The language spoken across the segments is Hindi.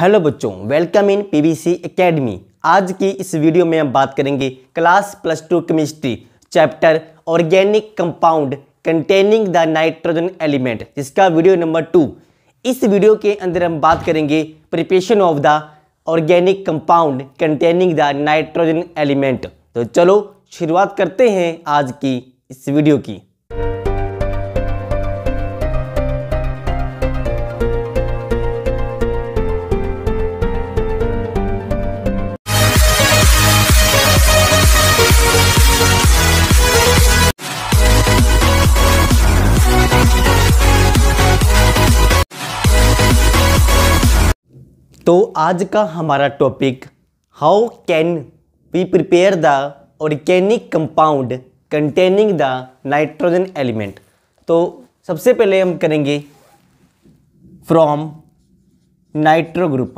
हेलो बच्चों वेलकम इन पीबीसी एकेडमी आज की इस वीडियो में हम बात करेंगे class plus two chemistry chapter organic compound containing the nitrogen element जिसका वीडियो नंबर टू इस वीडियो के अंदर हम बात करेंगे preparation of the organic compound containing the nitrogen element तो चलो शुरुआत करते हैं आज की इस वीडियो की तो आज का हमारा topic how can we prepare the organic compound containing the nitrogen element तो सबसे पहले हम करेंगे from nitro group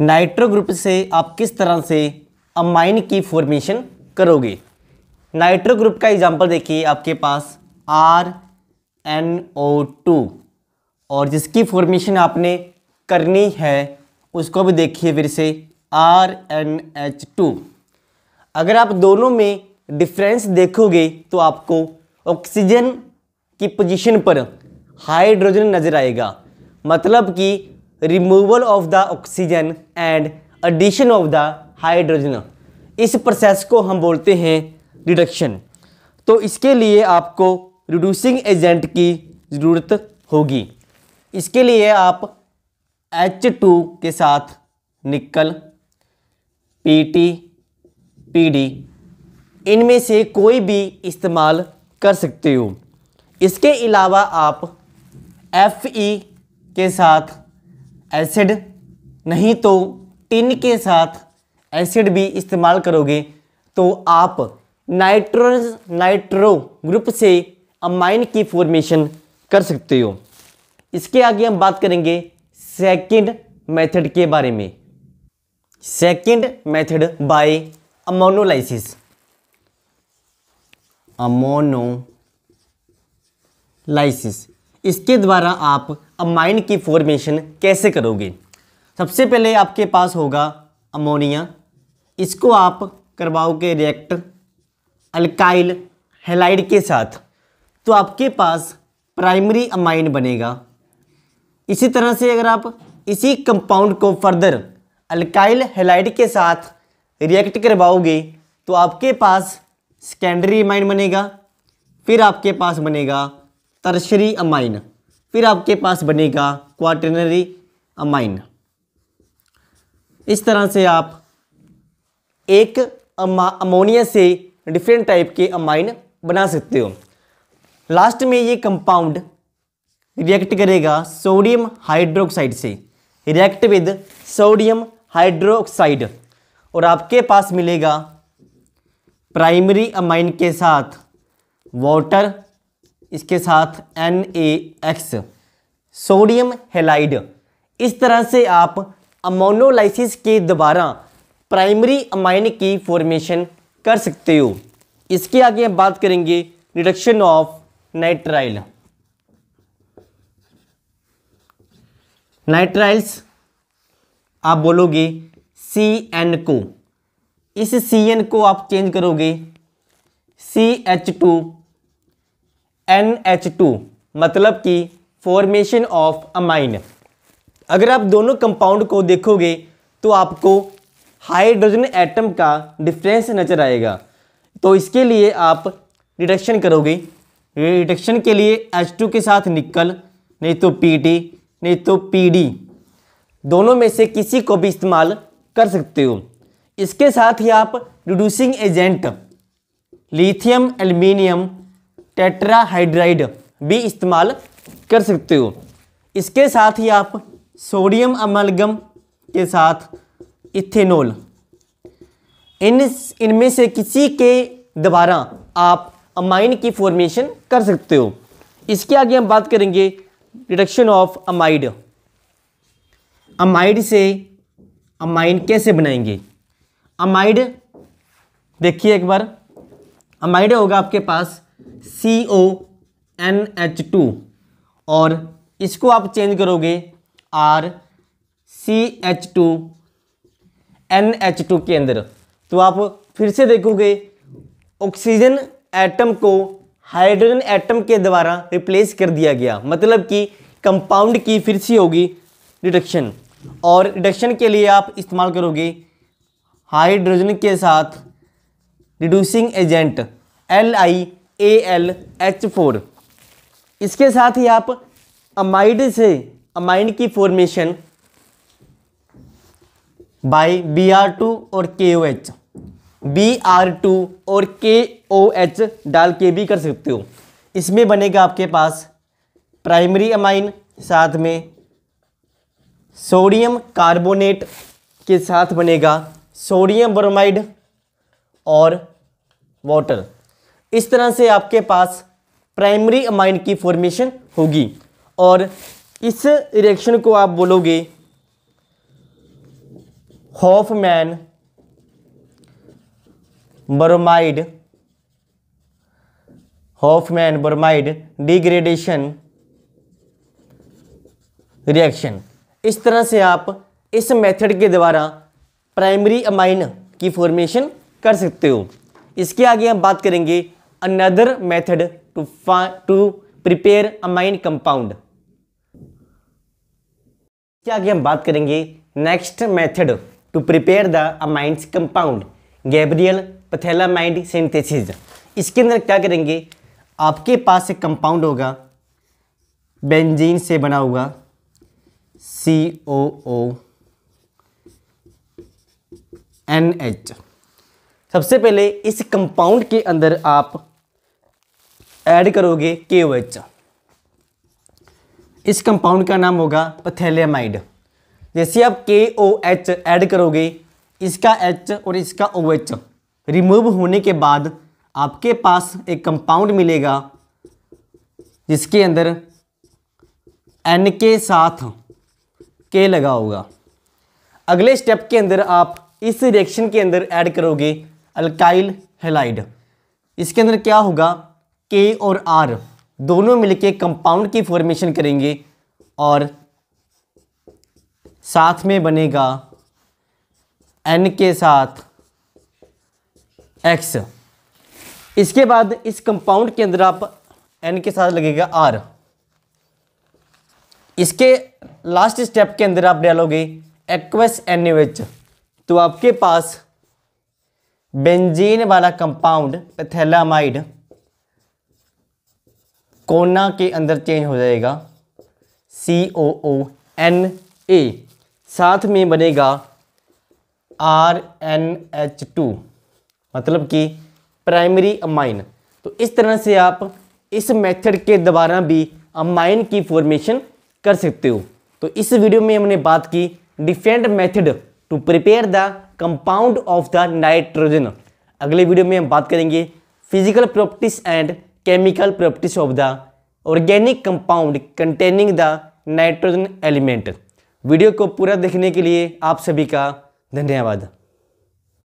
nitro group से आप किस तरह से अमाइन की फॉर्मेशन करोगे नाइट्रो ग्रुप का एग्जांपल देखिए आपके पास आर एन ओ टू और जिसकी फॉर्मेशन आपने करनी है उसको भी देखिए फिर से आर एन एच टू अगर आप दोनों में डिफरेंस देखोगे तो आपको ऑक्सीजन की पोजीशन पर हाइड्रोजन नज़र आएगा मतलब कि removal of the oxygen and addition of the hydrogen इस प्रोसेस को हम बोलते हैं रिडक्शन तो इसके लिए आपको रिड्यूसिंग एजेंट की ज़रूरत होगी इसके लिए आप एच टू के साथ निकल पी टी पी डी इनमें से कोई भी इस्तेमाल कर सकते हो इसके अलावा आप एफ ई के साथ एसिड नहीं तो टिन के साथ एसिड भी इस्तेमाल करोगे तो आप नाइट्रो नाइट्रो ग्रुप से अमाइन की फॉर्मेशन कर सकते हो इसके आगे हम बात करेंगे सेकंड मेथड के बारे में second method by ammonolysis ammonolysis इसके द्वारा आप अमाइन की फॉर्मेशन कैसे करोगे सबसे पहले आपके पास होगा अमोनिया इसको आप करवाओगे रिएक्ट अल्काइल हेलाइड के साथ तो आपके पास प्राइमरी अमाइन बनेगा इसी तरह से अगर आप इसी कंपाउंड को फर्दर अल्काइल हेलाइड के साथ रिएक्ट करवाओगे तो आपके पास सेकेंडरी अमाइन बनेगा फिर आपके पास बनेगा तरशरी अमाइन फिर आपके पास बनेगा क्वाटनरी अमाइन इस तरह से आप एक अमोनिया से डिफरेंट टाइप के अमाइन बना सकते हो लास्ट में ये कंपाउंड रिएक्ट करेगा सोडियम हाइड्रोक्साइड से रिएक्ट विद सोडियम हाइड्रोक्साइड और आपके पास मिलेगा प्राइमरी अमाइन के साथ वाटर इसके साथ N A X sodium halide इस तरह से आप अमोनोलाइसिस के द्वारा प्राइमरी अमाइन की फॉर्मेशन कर सकते हो इसके आगे हम बात करेंगे रिडक्शन ऑफ नाइट्राइल नाइट्राइल्स आप बोलोगे सी एन को इस सी एन को आप चेंज करोगे C H two N H two मतलब कि फॉर्मेशन ऑफ अमाइन अगर आप दोनों कंपाउंड को देखोगे तो आपको हाइड्रोजन एटम का डिफरेंस नज़र आएगा तो इसके लिए आप रिडक्शन करोगे रिडक्शन के लिए H2 के साथ निकल नहीं तो पी टी नहीं तो पीडी दोनों में से किसी को भी इस्तेमाल कर सकते हो इसके साथ ही आप reducing agent lithium aluminium tetrahydride भी इस्तेमाल कर सकते हो इसके साथ ही आप सोडियम अमलगम के साथ इथेनॉल इन इनमें से किसी के द्वारा आप अमाइन की फॉर्मेशन कर सकते हो इसके आगे हम बात करेंगे रिडक्शन ऑफ अमाइड अमाइड से अमाइन कैसे बनाएंगे अमाइड देखिए एक बार अमाइड होगा आपके पास C O N H two और इसको आप चेंज करोगे R C H two N H two के अंदर तो आप फिर से देखोगे ऑक्सीजन एटम को हाइड्रोजन एटम के द्वारा रिप्लेस कर दिया गया मतलब कि कंपाउंड की फिर से होगी रिडक्शन और रिडक्शन के लिए आप इस्तेमाल करोगे हाइड्रोजन के साथ reducing agent L I A L H four इसके साथ ही आप अमाइड से अमाइन की formation by B R two और K O H B R two और के ओ एच डाल के भी कर सकते हो इसमें बनेगा आपके पास प्राइमरी अमाइन साथ में सोडियम कार्बोनेट के साथ बनेगा सोडियम ब्रोमाइड और वाटर इस तरह से आपके पास प्राइमरी अमाइन की फॉर्मेशन होगी और इस रिएक्शन को आप बोलोगे Hofmann bromide Hofmann bromide degradation reaction इस तरह से आप इस मेथड के द्वारा प्राइमरी अमाइन की फॉर्मेशन कर सकते हो इसके आगे हम बात करेंगे another method to to prepare amine compound इसके आगे हम बात करेंगे next method to prepare the amines compound Gabriel phthalimide synthesis इसके अंदर क्या करेंगे आपके पास एक कंपाउंड होगा बेंजीन से बना हुआ सी ओ ओ एन एच सबसे पहले इस कंपाउंड के अंदर आप ऐड करोगे के ओ एच इस कंपाउंड का नाम होगा पथेलियमाइड जैसे आप के ओ एच ऐड करोगे इसका एच और इसका ओ एच रिमूव होने के बाद आपके पास एक कंपाउंड मिलेगा जिसके अंदर एन के साथ के लगा होगा अगले स्टेप के अंदर आप इस रिएक्शन के अंदर ऐड करोगे अल्काइल हेलाइड इसके अंदर क्या होगा के और आर दोनों मिलके कंपाउंड की फॉर्मेशन करेंगे और साथ में बनेगा एन के साथ एक्स इसके बाद इस कंपाउंड के अंदर आप एन के साथ लगेगा आर इसके लास्ट स्टेप के अंदर आप डालोगे एक्वस एन तो आपके पास बेंजीन वाला कंपाउंड पैथेलामाइड कोना के अंदर चेंज हो जाएगा सी ओ ओ एन ए साथ में बनेगा आर एन एच टू मतलब कि प्राइमरी अमाइन तो इस तरह से आप इस मेथड के द्वारा भी अमाइन की फॉर्मेशन कर सकते हो तो इस वीडियो में हमने बात की different method to prepare the compound of the nitrogen अगले वीडियो में हम बात करेंगे physical properties and chemical properties of the organic compound containing the nitrogen element video को पूरा देखने के लिए आप सभी का धन्यवाद